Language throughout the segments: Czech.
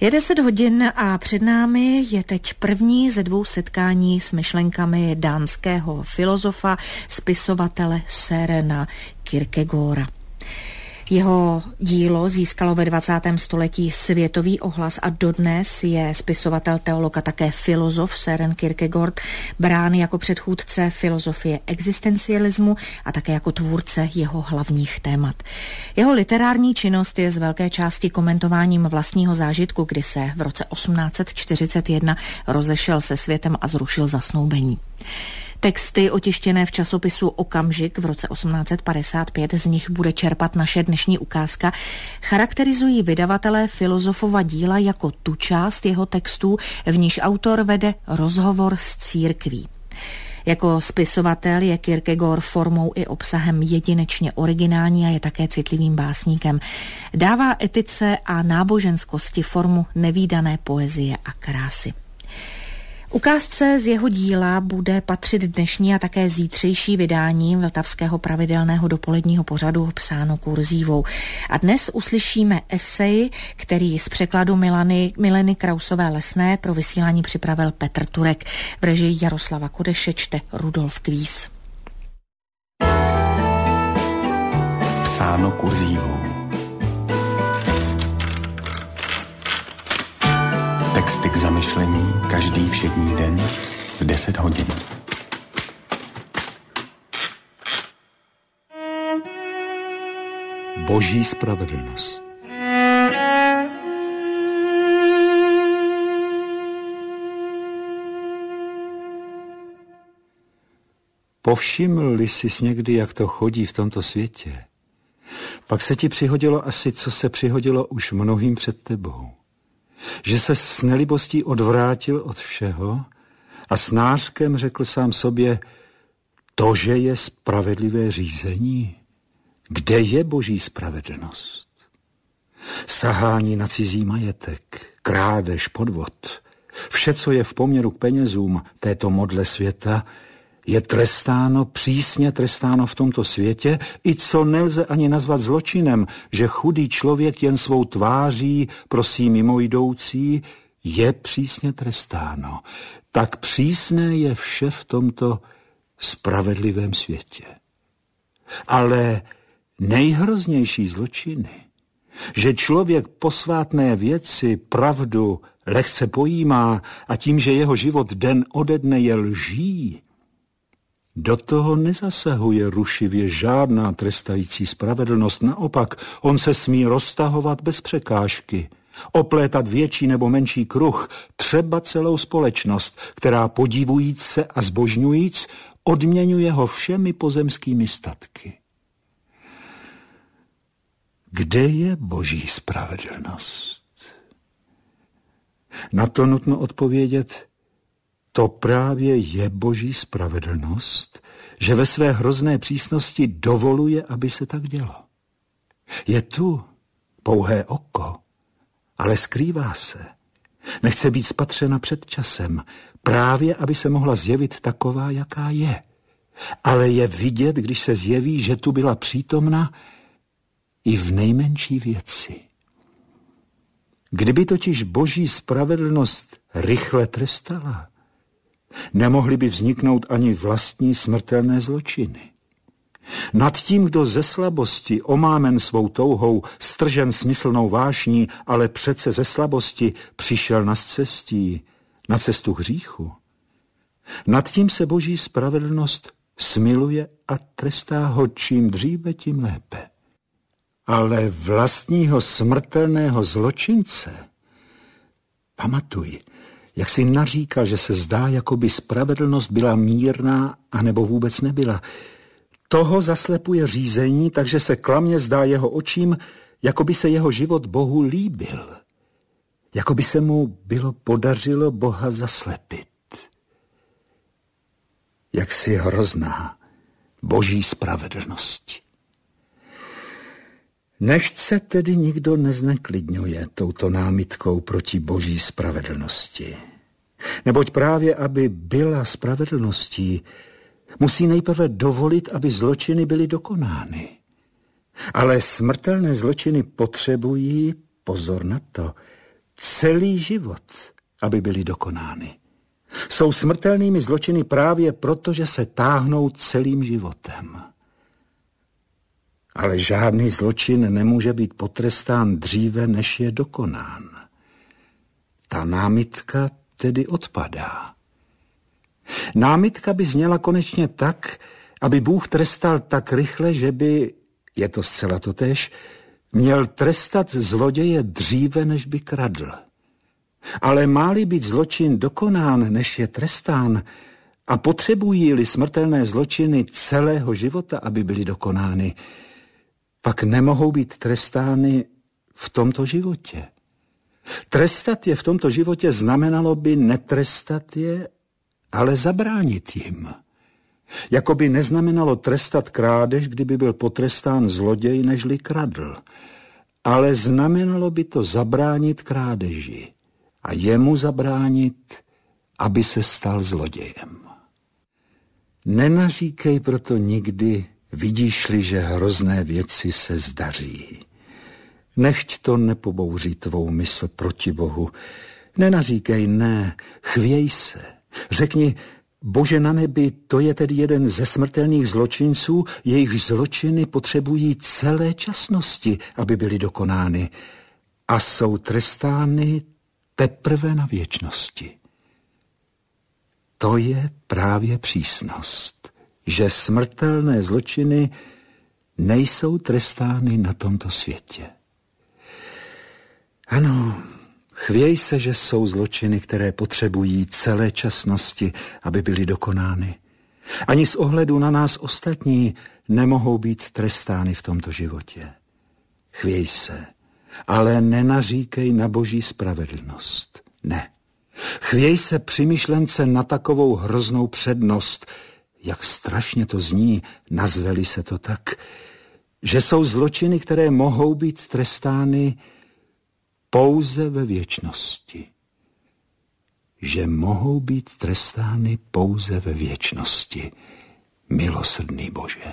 Je 10 hodin a před námi je teď první ze dvou setkání s myšlenkami dánského filozofa, spisovatele Serena Kierkegaarda. Jeho dílo získalo ve 20. století světový ohlas a dodnes je spisovatel, teolog a také filozof Seren Kierkegaard brán jako předchůdce filozofie existencialismu a také jako tvůrce jeho hlavních témat. Jeho literární činnost je z velké části komentováním vlastního zážitku, kdy se v roce 1841 rozešel se světem a zrušil zasnoubení. Texty otištěné v časopisu Okamžik v roce 1855, z nich bude čerpat naše dnešní ukázka, charakterizují vydavatele filozofova díla jako tu část jeho textů, v níž autor vede rozhovor s církví. Jako spisovatel je Kierkegaard formou i obsahem jedinečně originální a je také citlivým básníkem. Dává etice a náboženskosti formu nevýdané poezie a krásy. Ukázce z jeho díla bude patřit dnešní a také zítřejší vydání Vltavského pravidelného dopoledního pořadu psáno kurzívou. A dnes uslyšíme esej, který z překladu Milany, Mileny Krausové Lesné pro vysílání připravil Petr Turek. V režii Jaroslava Kudeše čte Rudolf Kvíz. Psáno kurzívou. Každý všední den v 10 hodin. Boží spravedlnost. povšiml jsi někdy, jak to chodí v tomto světě, pak se ti přihodilo asi, co se přihodilo už mnohým před tebou že se s nelibostí odvrátil od všeho a s nářkem řekl sám sobě, to, že je spravedlivé řízení, kde je boží spravedlnost? Sahání na cizí majetek, krádež, podvod, vše, co je v poměru k penězům této modle světa, je trestáno, přísně trestáno v tomto světě, i co nelze ani nazvat zločinem, že chudý člověk jen svou tváří prosí mimojdoucí, je přísně trestáno. Tak přísné je vše v tomto spravedlivém světě. Ale nejhroznější zločiny, že člověk posvátné věci, pravdu lehce pojímá a tím, že jeho život den ode dne je lží, do toho nezasahuje rušivě žádná trestající spravedlnost, naopak, on se smí roztahovat bez překážky, oplétat větší nebo menší kruh, třeba celou společnost, která podivujíc se a zbožňujíc odměňuje ho všemi pozemskými statky. Kde je boží spravedlnost? Na to nutno odpovědět, to právě je boží spravedlnost, že ve své hrozné přísnosti dovoluje, aby se tak dělo. Je tu pouhé oko, ale skrývá se. Nechce být spatřena před časem, právě aby se mohla zjevit taková, jaká je. Ale je vidět, když se zjeví, že tu byla přítomna i v nejmenší věci. Kdyby totiž boží spravedlnost rychle trestala, Nemohly by vzniknout ani vlastní smrtelné zločiny. Nad tím, kdo ze slabosti, omámen svou touhou, stržen smyslnou vášní, ale přece ze slabosti přišel na cestí, na cestu hříchu. Nad tím se boží spravedlnost smiluje a trestá ho čím dříve, tím lépe. Ale vlastního smrtelného zločince, pamatuj, jak si naříkal, že se zdá, jako by spravedlnost byla mírná, a nebo vůbec nebyla. Toho zaslepuje řízení, takže se klamně zdá jeho očím, jako by se jeho život Bohu líbil. Jako by se mu bylo podařilo Boha zaslepit. Jak si hrozná boží spravedlnost. Nechce tedy nikdo nezneklidňuje touto námitkou proti boží spravedlnosti. Neboť právě, aby byla spravedlností, musí nejprve dovolit, aby zločiny byly dokonány. Ale smrtelné zločiny potřebují, pozor na to, celý život, aby byly dokonány. Jsou smrtelnými zločiny právě proto, že se táhnou celým životem. Ale žádný zločin nemůže být potrestán dříve, než je dokonán. Ta námitka tedy odpadá. Námitka by zněla konečně tak, aby Bůh trestal tak rychle, že by, je to zcela totéž, měl trestat zloděje dříve, než by kradl. Ale má-li být zločin dokonán, než je trestán, a potřebují-li smrtelné zločiny celého života, aby byly dokonány, pak nemohou být trestány v tomto životě. Trestat je v tomto životě znamenalo by netrestat je, ale zabránit jim. Jakoby neznamenalo trestat krádež, kdyby byl potrestán zloděj, nežli kradl. Ale znamenalo by to zabránit krádeži a jemu zabránit, aby se stal zlodějem. Nenaříkej proto nikdy, vidíš-li, že hrozné věci se zdaří. Nechť to nepobouří tvou mysl proti Bohu. Nenaříkej ne, chvěj se. Řekni, Bože na nebi, to je tedy jeden ze smrtelných zločinců, jejich zločiny potřebují celé časnosti, aby byly dokonány a jsou trestány teprve na věčnosti. To je právě přísnost že smrtelné zločiny nejsou trestány na tomto světě. Ano, chvěj se, že jsou zločiny, které potřebují celé časnosti, aby byly dokonány. Ani z ohledu na nás ostatní nemohou být trestány v tomto životě. Chvěj se, ale nenaříkej na boží spravedlnost. Ne. Chvěj se při myšlence na takovou hroznou přednost – jak strašně to zní, nazveli se to tak, že jsou zločiny, které mohou být trestány pouze ve věčnosti. Že mohou být trestány pouze ve věčnosti, milosrdný Bože.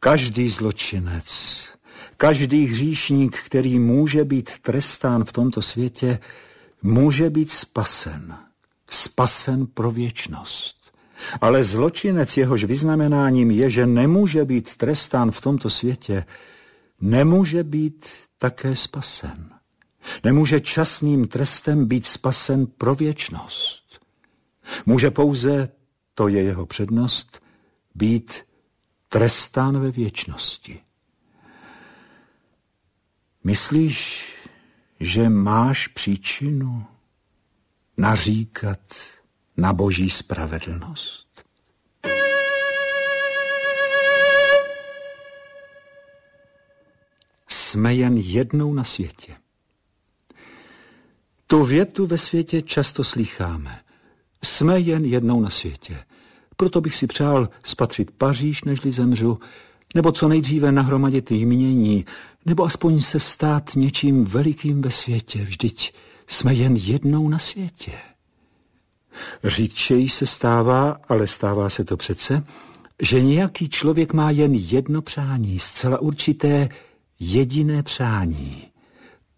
Každý zločinec, každý hříšník, který může být trestán v tomto světě, může být spasen – spasen pro věčnost. Ale zločinec, jehož vyznamenáním je, že nemůže být trestán v tomto světě, nemůže být také spasen. Nemůže časným trestem být spasen pro věčnost. Může pouze, to je jeho přednost, být trestán ve věčnosti. Myslíš, že máš příčinu? naříkat na boží spravedlnost. Jsme jen jednou na světě. Tu větu ve světě často slýcháme. Jsme jen jednou na světě. Proto bych si přál spatřit Paříž, nežli zemřu, nebo co nejdříve nahromadit jmění, nebo aspoň se stát něčím velikým ve světě, vždyť jsme jen jednou na světě. Řidčej se stává, ale stává se to přece, že nějaký člověk má jen jedno přání, zcela určité jediné přání.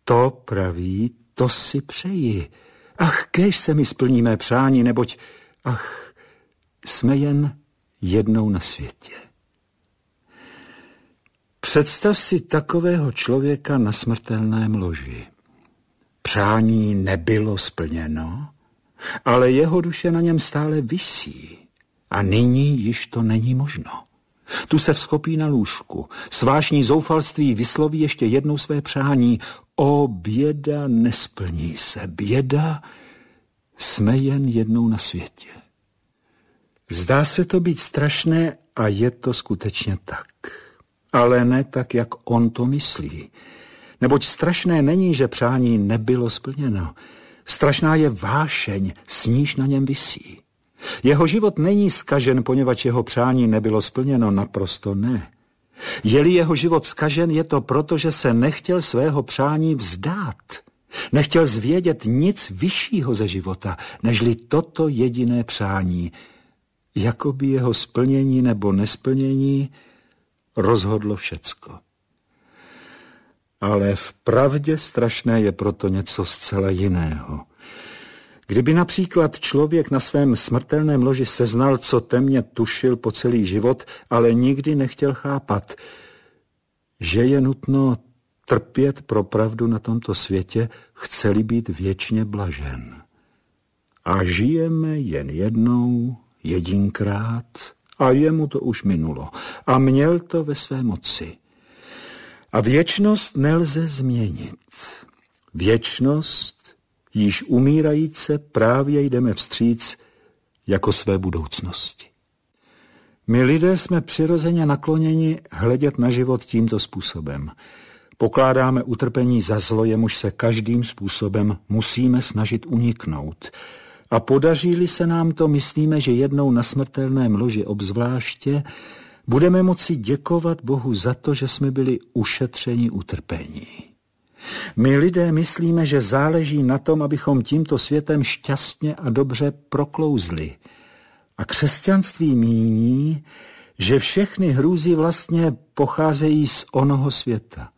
To praví, to si přeji. Ach, kež se mi splníme přání, neboť, ach, jsme jen jednou na světě. Představ si takového člověka na smrtelném loži. Přání nebylo splněno, ale jeho duše na něm stále visí a nyní již to není možno. Tu se vzkopí na lůžku, svášní zoufalství vysloví ještě jednou své přání. O běda nesplní se, běda, jsme jen jednou na světě. Zdá se to být strašné a je to skutečně tak ale ne tak, jak on to myslí. Neboť strašné není, že přání nebylo splněno. Strašná je vášeň, sníž na něm visí. Jeho život není skažen, poněvadž jeho přání nebylo splněno, naprosto ne. Je-li jeho život skažen, je to proto, že se nechtěl svého přání vzdát. Nechtěl zvědět nic vyššího ze života, nežli toto jediné přání. Jakoby jeho splnění nebo nesplnění rozhodlo všecko. Ale v pravdě strašné je proto něco zcela jiného. Kdyby například člověk na svém smrtelném loži seznal, co temně tušil po celý život, ale nikdy nechtěl chápat, že je nutno trpět pro pravdu na tomto světě, chceli být věčně blažen. A žijeme jen jednou, jedinkrát a jemu to už minulo. A měl to ve své moci. A věčnost nelze změnit. Věčnost, již umírajíce, právě jdeme vstříc jako své budoucnosti. My lidé jsme přirozeně nakloněni hledět na život tímto způsobem. Pokládáme utrpení za zlo, jemuž se každým způsobem musíme snažit uniknout. A podaří-li se nám to, myslíme, že jednou na smrtelném loži obzvláště, budeme moci děkovat Bohu za to, že jsme byli ušetřeni utrpení. My lidé myslíme, že záleží na tom, abychom tímto světem šťastně a dobře proklouzli. A křesťanství míní, že všechny hrůzy vlastně pocházejí z onoho světa.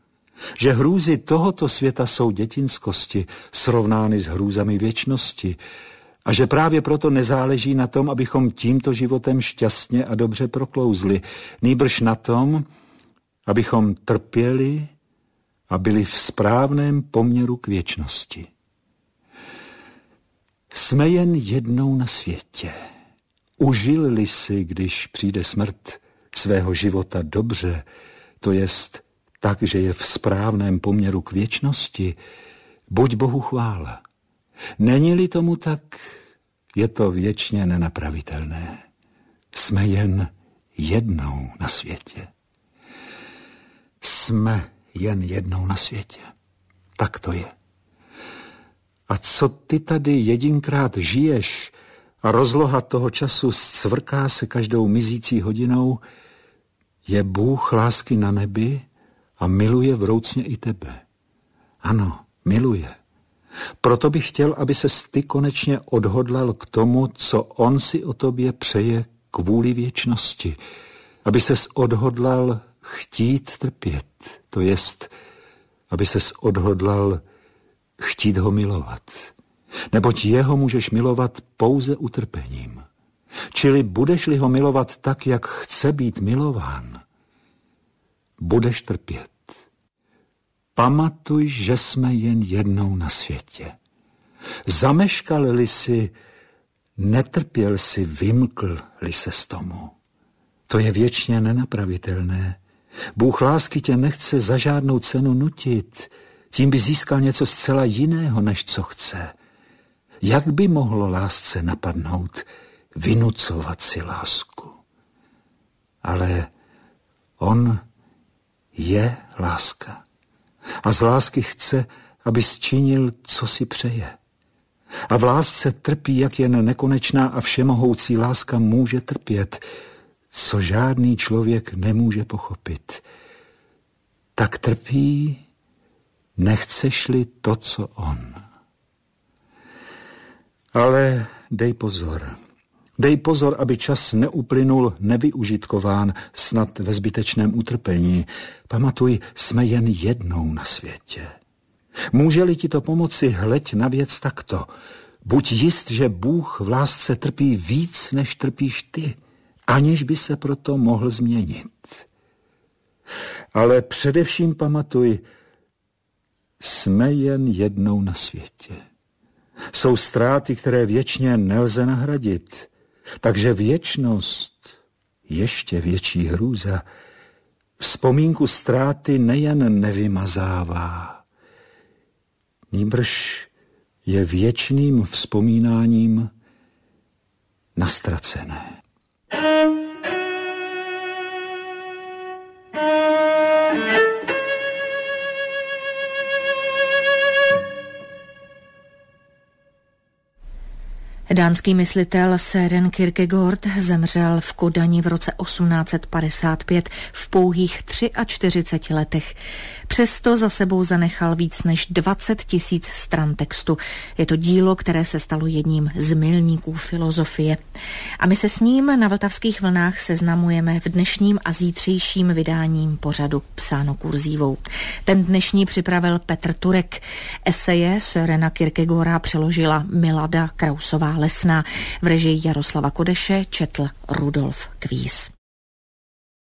Že hrůzy tohoto světa jsou dětinskosti, srovnány s hrůzami věčnosti, a že právě proto nezáleží na tom, abychom tímto životem šťastně a dobře proklouzli, nýbrž na tom, abychom trpěli a byli v správném poměru k věčnosti. Jsme jen jednou na světě. Užili si, když přijde smrt, svého života dobře, to jest tak, že je v správném poměru k věčnosti, buď Bohu chvála. Není-li tomu tak, je to věčně nenapravitelné. Jsme jen jednou na světě. Jsme jen jednou na světě. Tak to je. A co ty tady jedinkrát žiješ a rozloha toho času zcvrká se každou mizící hodinou, je Bůh lásky na nebi a miluje vroucně i tebe. Ano, miluje. Proto bych chtěl, aby se ty konečně odhodlal k tomu, co on si o tobě přeje kvůli věčnosti. Aby ses odhodlal chtít trpět, to jest, aby ses odhodlal chtít ho milovat. Neboť jeho můžeš milovat pouze utrpením. Čili budeš-li ho milovat tak, jak chce být milován, budeš trpět. Pamatuj, že jsme jen jednou na světě. Zameškal-li si, netrpěl si, vymkl-li se z tomu. To je věčně nenapravitelné. Bůh lásky tě nechce za žádnou cenu nutit. Tím by získal něco zcela jiného, než co chce. Jak by mohlo lásce napadnout, vynucovat si lásku? Ale on je láska a z lásky chce, aby činil, co si přeje. A v lásce trpí, jak jen nekonečná a všemohoucí láska může trpět, co žádný člověk nemůže pochopit. Tak trpí, nechceš-li to, co on. Ale dej pozor. Dej pozor, aby čas neuplynul nevyužitkován, snad ve zbytečném utrpení. Pamatuj, jsme jen jednou na světě. Může-li ti to pomoci, hleď na věc takto. Buď jist, že Bůh v lásce trpí víc, než trpíš ty, aniž by se proto mohl změnit. Ale především pamatuj, jsme jen jednou na světě. Jsou ztráty, které věčně nelze nahradit. Takže věčnost, ještě větší hrůza, vzpomínku ztráty nejen nevymazává, nýbrž je věčným vzpomínáním na ztracené. thank you Dánský myslitel Søren Kierkegaard zemřel v Kodani v roce 1855 v pouhých 43 letech. Přesto za sebou zanechal víc než 20 tisíc stran textu. Je to dílo, které se stalo jedním z milníků filozofie. A my se s ním na vltavských vlnách seznamujeme v dnešním a zítřejším vydáním pořadu Psáno kurzívou. Ten dnešní připravil Petr Turek. Eseje Sörena Kierkegaarda přeložila Milada Krausová Lesná. V režii Jaroslava Kodeše četl Rudolf Kvíz.